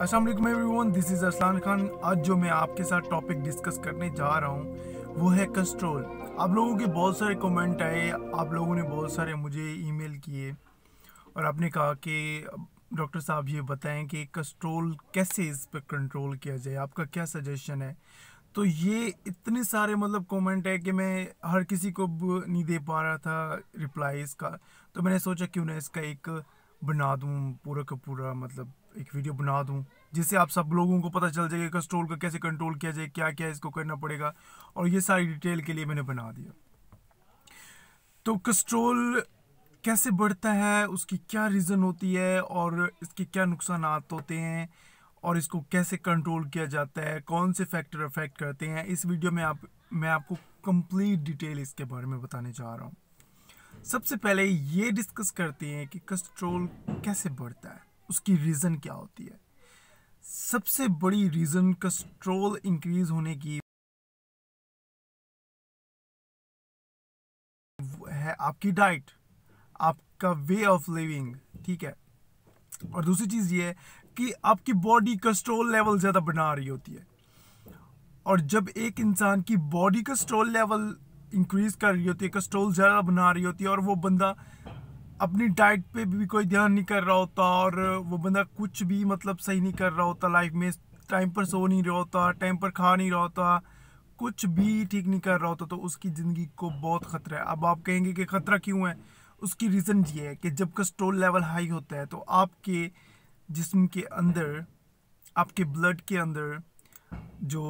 Aslam everyone this is Aslan Khan आज जो मैं आपके साथ टॉपिक डिस्कस करने जा रहा हूँ वो है कंस्ट्रोल आप लोगों के बहुत सारे कमेंट आए आप लोगों ने बहुत सारे मुझे ईमेल किए और आपने कहा कि डॉक्टर साहब ये बताएं कि कंस्ट्रोल कैसे इस पर कंट्रोल किया जाए आपका क्या सजेशन है तो ये इतने सारे मतलब कमेंट है कि मैं हर किसी को नहीं दे पा रहा था रिप्लाई इसका तो मैंने सोचा क्यों ना इसका एक बना दूँ पूरा का पूरा मतलब एक वीडियो बना दूँ जिससे आप सब लोगों को पता चल जाएगा कस्ट्रोल का कैसे कंट्रोल किया जाए क्या क्या इसको करना पड़ेगा और ये सारी डिटेल के लिए मैंने बना दिया तो कस्ट्रोल कैसे बढ़ता है उसकी क्या रीज़न होती है और इसके क्या नुकसान होते हैं और इसको कैसे कंट्रोल किया जाता है कौन से फैक्टर अफेक्ट करते हैं इस वीडियो में आप मैं आपको कंप्लीट डिटेल इसके बारे में बताने जा रहा हूँ सबसे पहले ये डिस्कस करते हैं कि कस्ट्रोल कैसे बढ़ता है उसकी रीज़न क्या होती है सबसे बड़ी रीज़न कस्ट्रोल इंक्रीज होने की है आपकी डाइट आपका वे ऑफ लिविंग ठीक है और दूसरी चीज़ ये है कि आपकी बॉडी कस्ट्रोल लेवल ज़्यादा बना रही होती है और जब एक इंसान की बॉडी कस्ट्रोल लेवल इंक्रीज कर रही होती है कस्ट्रोल ज़्यादा बना रही होती है और वो बंदा अपनी डाइट पे भी कोई ध्यान नहीं कर रहा होता और वो बंदा कुछ भी मतलब सही नहीं कर रहा होता लाइफ में टाइम पर सो नहीं रहा होता टाइम पर खा नहीं रहा होता कुछ भी ठीक नहीं कर रहा होता तो उसकी ज़िंदगी को बहुत ख़तरा है अब आप कहेंगे कि ख़तरा क्यों है उसकी रीज़न ये है कि जब कस्ट्रोल लेवल हाई होता है तो आपके जिसम के अंदर आपके ब्लड के अंदर जो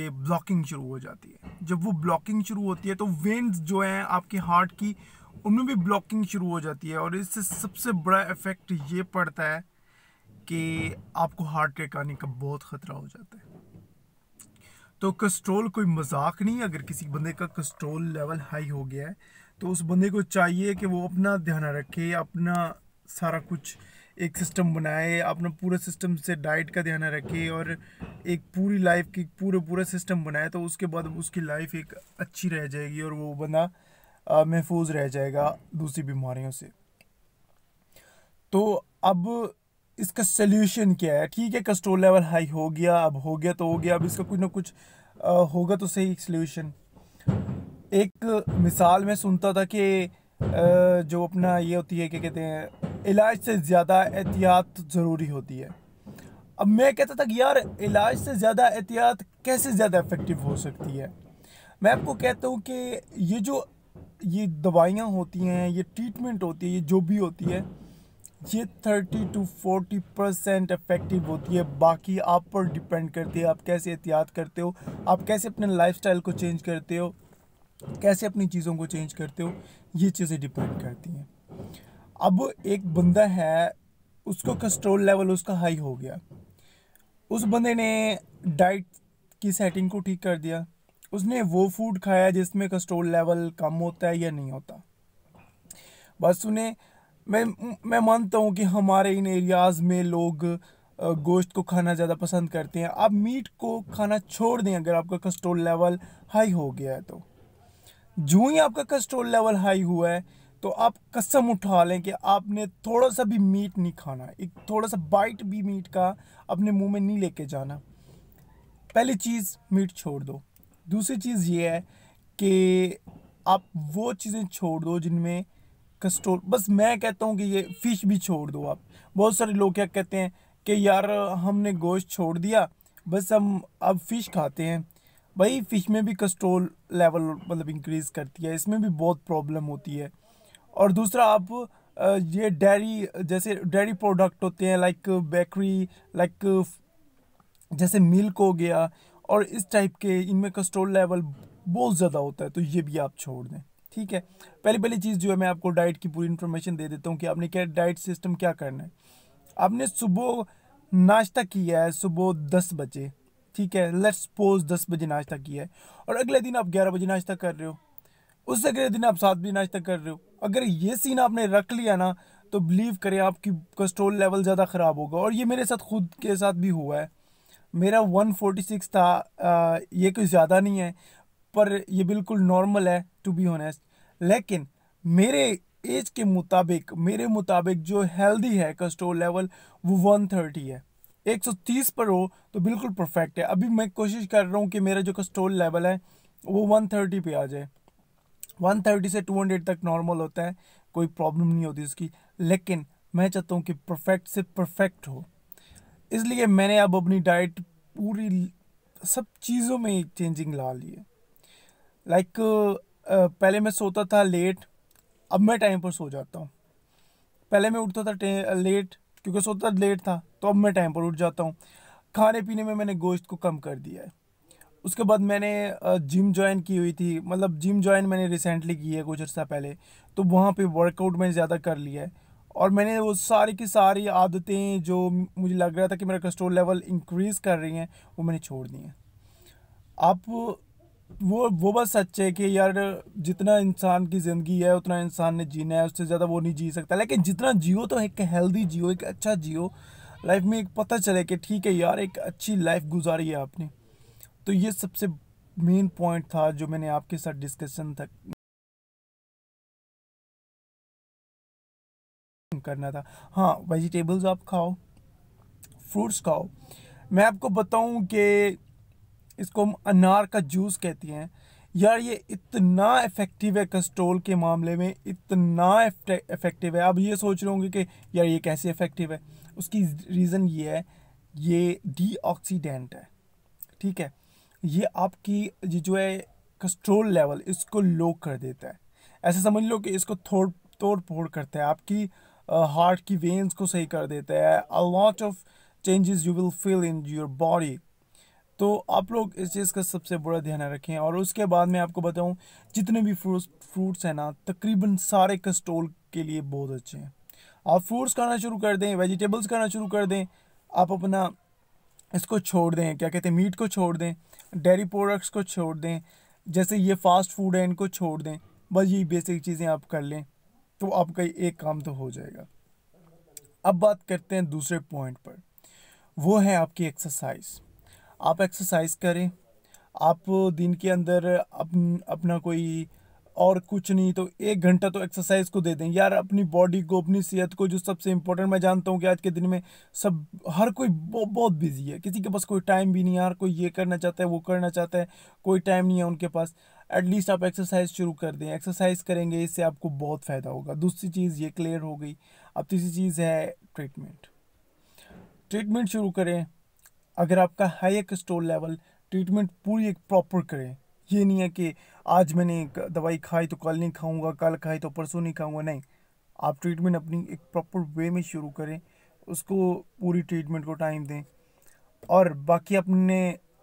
ये ब्लॉकिंग शुरू हो जाती है जब वो ब्लॉकिंग शुरू होती है तो वेंस जो हैं आपके हार्ट की उनमें भी ब्लॉकिंग शुरू हो जाती है और इससे सबसे बड़ा इफेक्ट ये पड़ता है कि आपको हार्ट अटैक आने का बहुत ख़तरा हो जाता है तो कस्ट्रोल कोई मजाक नहीं अगर किसी बंदे का कस्ट्रोल लेवल हाई हो गया है तो उस बंदे को चाहिए कि वो अपना ध्यान रखे अपना सारा कुछ एक सिस्टम बनाए अपना पूरा सिस्टम से डाइट का ध्यान रखे और एक पूरी लाइफ की पूरा पूरा सिस्टम बनाए तो उसके बाद उसकी लाइफ एक अच्छी रह जाएगी और वो बंदा महफूज रह जाएगा दूसरी बीमारियों से तो अब इसका सल्यूशन क्या है ठीक है कस्ट्रोल लेवल हाई हो गया अब हो गया तो हो गया अब इसका कुछ ना कुछ आ, होगा तो सही सल्यूशन एक मिसाल मैं सुनता था कि जो अपना ये होती है क्या कहते हैं इलाज से ज़्यादा एहतियात ज़रूरी होती है अब मैं कहता था कि यार इलाज से ज़्यादा एहतियात कैसे ज़्यादा इफेक्टिव हो सकती है मैं आपको कहता हूँ कि ये जो ये दवाइयाँ होती हैं हम्म। ये ट्रीटमेंट होती है ये जो भी होती है ये thirty two forty percent effective होती है बाकी आप पर डिपेंड करती है आप कैसे एहतियात करते हो आप कैसे अपने लाइफस्टाइल को चेंज करते हो कैसे अपनी चीज़ों को चेंज करते हो ये चीज़ें डिपेंड करती हैं अब एक बंदा है उसको कंस्ट्रोल लेवल उसका हाई हो गया उस बंदे ने डाइट की सेटिंग को ठीक कर दिया उसने वो फूड खाया जिसमें कस्ट्रोल लेवल कम होता है या नहीं होता बस उन्हें मैं मैं मानता हूँ कि हमारे इन एरियाज़ में लोग गोश्त को खाना ज़्यादा पसंद करते हैं आप मीट को खाना छोड़ दें अगर आपका कस्ट्रोल लेवल हाई हो गया है तो जो ही आपका कस्ट्रोल लेवल हाई हुआ है तो आप कसम उठा लें कि आपने थोड़ा सा भी मीट नहीं खाना एक थोड़ा सा बाइट भी मीट का अपने मुंह में नहीं लेके जाना पहली चीज़ मीट छोड़ दो दूसरी चीज़ ये है कि आप वो चीज़ें छोड़ दो जिनमें कस्टोर बस मैं कहता हूँ कि ये फ़िश भी छोड़ दो आप बहुत सारे लोग क्या कहते हैं कि यार हमने गोश्त छोड़ दिया बस हम अब फ़िश खाते हैं भाई फ़िश में भी कस्ट्रोल लेवल मतलब इंक्रीज़ करती है इसमें भी बहुत प्रॉब्लम होती है और दूसरा आप ये डेयरी जैसे डेयरी प्रोडक्ट होते हैं लाइक बेकरी लाइक जैसे मिल्क हो गया और इस टाइप के इनमें कस्ट्रोल लेवल बहुत ज़्यादा होता है तो ये भी आप छोड़ दें ठीक है पहली पहली चीज़ जो है मैं आपको डाइट की पूरी इन्फॉर्मेशन दे देता हूँ कि आपने क्या डाइट सिस्टम क्या करना है आपने सुबह नाश्ता किया है सुबह दस बजे ठीक है लेट्स सपोज दस बजे नाश्ता किया है और अगले दिन आप ग्यारह बजे नाश्ता कर रहे हो उससे अगले दिन आप सात बजे नाश्ता कर रहे हो अगर ये सीन आपने रख लिया ना तो बिलीव करें आपकी कस्ट्रोल लेवल ज़्यादा ख़राब होगा और ये मेरे साथ खुद के साथ भी हुआ है मेरा 146 था आ, ये कुछ ज़्यादा नहीं है पर ये बिल्कुल नॉर्मल है टू बी ऑनेस्ट लेकिन मेरे एज के मुताबिक मेरे मुताबिक जो हेल्दी है कस्ट्रोल लेवल वो 130 है 130 पर हो तो बिल्कुल परफेक्ट है अभी मैं कोशिश कर रहा हूँ कि मेरा जो कस्टोल लेवल है वो 130 पे आ जाए 130 से 200 तक नॉर्मल होता है कोई प्रॉब्लम नहीं होती उसकी लेकिन मैं चाहता हूँ कि परफेक्ट से परफेक्ट हो इसलिए मैंने अब अपनी डाइट पूरी सब चीज़ों में चेंजिंग ला ली है लाइक पहले मैं सोता था लेट अब मैं टाइम पर सो जाता हूँ पहले मैं उठता था लेट क्योंकि सोता लेट था तो अब मैं टाइम पर उठ जाता हूँ खाने पीने में मैंने गोश्त को कम कर दिया है उसके बाद मैंने जिम ज्वाइन की हुई थी मतलब जिम ज्वाइन मैंने रिसेंटली की है कुछ अर्सा पहले तो वहाँ पे वर्कआउट मैंने ज़्यादा कर लिया है और मैंने वो सारी की सारी आदतें जो मुझे लग रहा था कि मेरा कोलेस्ट्रॉल लेवल इंक्रीज़ कर रही हैं वो मैंने छोड़ दी हैं आप वो वो बस सच है कि यार जितना इंसान की ज़िंदगी है उतना इंसान ने जीना है उससे ज़्यादा वो नहीं जी सकता लेकिन जितना जियो तो एक हेल्दी जियो एक अच्छा जियो लाइफ में एक पता चले कि ठीक है यार एक अच्छी लाइफ गुजारी है आपने तो ये सबसे मेन पॉइंट था जो मैंने आपके साथ डिस्कशन तक कंज्यूम करना था हाँ वेजिटेबल्स आप खाओ फ्रूट्स खाओ मैं आपको बताऊं कि इसको हम अनार का जूस कहते हैं यार ये इतना इफ़ेक्टिव है कस्ट्रोल के मामले में इतना इफ़ेक्टिव है अब ये सोच रहे होंगे कि यार ये कैसे इफ़ेक्टिव है उसकी रीज़न ये है ये डीऑक्सीडेंट है ठीक है ये आपकी ये जो है कस्ट्रोल लेवल इसको लो कर देता है ऐसे समझ लो कि इसको थोड़ तोड़ फोड़ करता है आपकी हार्ट की वेंस को सही कर देता है a lot of changes you will feel in your body तो आप लोग इस चीज़ का सबसे बड़ा ध्यान रखें और उसके बाद मैं आपको बताऊं जितने भी फ्रूट्स फ्रूट्स हैं ना तकरीबन सारे कस्ट्रोल के लिए बहुत अच्छे हैं आप फ्रूट्स खाना शुरू कर दें वेजिटेबल्स खाना शुरू कर दें आप अपना इसको छोड़ दें क्या कहते हैं मीट को छोड़ दें डेयरी प्रोडक्ट्स को छोड़ दें जैसे ये फास्ट फूड है इनको छोड़ दें बस ये बेसिक चीज़ें आप कर लें तो आपका एक काम तो हो जाएगा अब बात करते हैं दूसरे पॉइंट पर वो है आपकी एक्सरसाइज आप एक्सरसाइज करें आप दिन के अंदर अपन अपना कोई और कुछ नहीं तो एक घंटा तो एक्सरसाइज को दे दें यार अपनी बॉडी को अपनी सेहत को जो सबसे इम्पोर्टेंट मैं जानता हूँ कि आज के दिन में सब हर कोई बहुत बिजी है किसी के पास कोई टाइम भी नहीं है हर कोई ये करना चाहता है वो करना चाहता है कोई टाइम नहीं है उनके पास एटलीस्ट आप एक्सरसाइज शुरू कर दें एक्सरसाइज करेंगे इससे आपको बहुत फ़ायदा होगा दूसरी चीज़ ये क्लियर हो गई अब तीसरी चीज़ है ट्रीटमेंट ट्रीटमेंट शुरू करें अगर आपका हाई एक स्टोर लेवल ट्रीटमेंट पूरी एक प्रॉपर करें ये नहीं है कि आज मैंने दवाई खाई तो कल नहीं खाऊंगा कल खाई तो परसों नहीं खाऊंगा नहीं आप ट्रीटमेंट अपनी एक प्रॉपर वे में शुरू करें उसको पूरी ट्रीटमेंट को टाइम दें और बाकी अपने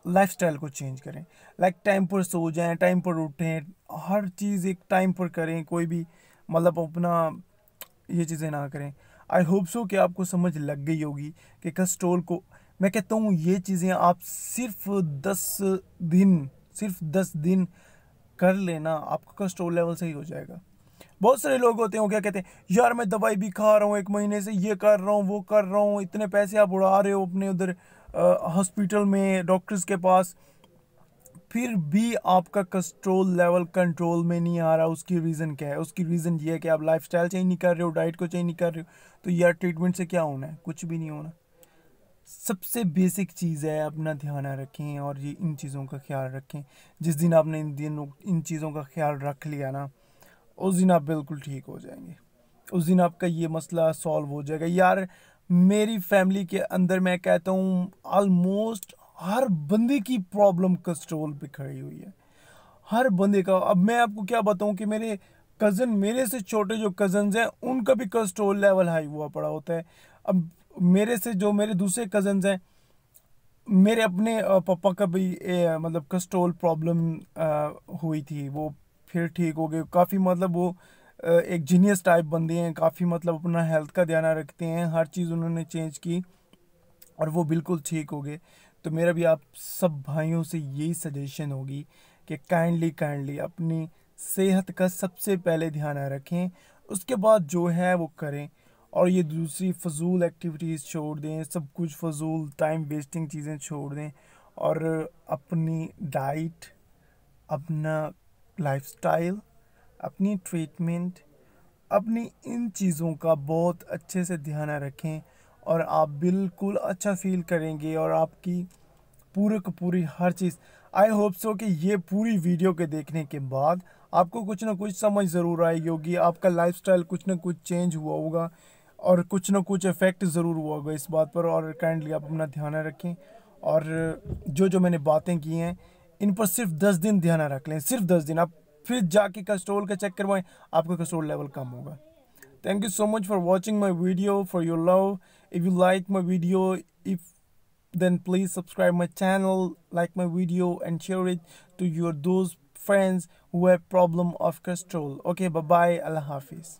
स्टाइल को चेंज करें लाइक टाइम पर सो जाएं टाइम पर उठें हर चीज़ एक टाइम पर करें कोई भी मतलब अपना ये चीज़ें ना करें आई होप सो कि आपको समझ लग गई होगी कि कस्ट्रोल को मैं कहता हूँ ये चीज़ें आप सिर्फ दस दिन सिर्फ दस दिन कर लेना आपका कस्ट्रोल लेवल सही हो जाएगा बहुत सारे लोग होते हैं क्या कहते हैं यार मैं दवाई भी खा रहा हूँ एक महीने से ये कर रहा हूँ वो कर रहा हूँ इतने पैसे आप उड़ा रहे हो अपने उधर हॉस्पिटल में डॉक्टर्स के पास फिर भी आपका कस्ट्रोल लेवल कंट्रोल में नहीं आ रहा उसकी रीज़न क्या है उसकी रीज़न ये है कि आप लाइफ स्टाइल चेंज नहीं कर रहे हो डाइट को चेंज नहीं कर रहे हो तो यार ट्रीटमेंट से क्या होना है कुछ भी नहीं होना सबसे बेसिक चीज़ है अपना ध्यान रखें और ये इन चीज़ों का ख्याल रखें जिस दिन आपने इन दिन इन चीज़ों का ख्याल रख लिया ना उस दिन आप बिल्कुल ठीक हो जाएंगे उस दिन आपका ये मसला सॉल्व हो जाएगा यार मेरी फैमिली के अंदर मैं कहता हूँ ऑलमोस्ट हर बंदे की प्रॉब्लम कस्ट्रोल पे खड़ी हुई है हर बंदे का अब मैं आपको क्या बताऊँ कि मेरे कज़न मेरे से छोटे जो कज़न्स हैं उनका भी कस्ट्रोल लेवल हाई हुआ पड़ा होता है अब मेरे से जो मेरे दूसरे कज़न्स हैं मेरे अपने पापा का भी ए, मतलब कस्ट्रोल प्रॉब्लम हुई थी वो फिर ठीक हो गए काफ़ी मतलब वो एक जीनियस टाइप बंदे हैं काफ़ी मतलब अपना हेल्थ का ध्यान रखते हैं हर चीज़ उन्होंने चेंज की और वो बिल्कुल ठीक हो गए तो मेरा भी आप सब भाइयों से यही सजेशन होगी कि काइंडली काइंडली अपनी सेहत का सबसे पहले ध्यान रखें उसके बाद जो है वो करें और ये दूसरी फजूल एक्टिविटीज़ छोड़ दें सब कुछ फजूल टाइम वेस्टिंग चीज़ें छोड़ दें और अपनी डाइट अपना लाइफस्टाइल अपनी ट्रीटमेंट अपनी इन चीज़ों का बहुत अच्छे से ध्यान रखें और आप बिल्कुल अच्छा फील करेंगे और आपकी पूरे को पूरी हर चीज़ आई होप सो कि ये पूरी वीडियो के देखने के बाद आपको कुछ ना कुछ समझ ज़रूर आई होगी आपका लाइफस्टाइल कुछ ना कुछ चेंज हुआ होगा और कुछ ना कुछ इफ़ेक्ट ज़रूर हुआ होगा इस बात पर और काइंडली आप अपना ध्यान रखें और जो जो मैंने बातें की हैं इन पर सिर्फ दस दिन ध्यान रख लें सिर्फ दस दिन आप फिर जाके कस्ट्रोल का चेक करवाएं आपका कस्ट्रोल लेवल कम होगा thank you so much for watching my video for your love if you like my video if then please subscribe my channel like my video and share it to your दोस्त friends who have problem of cholesterol okay bye अल्लाह हाफिज़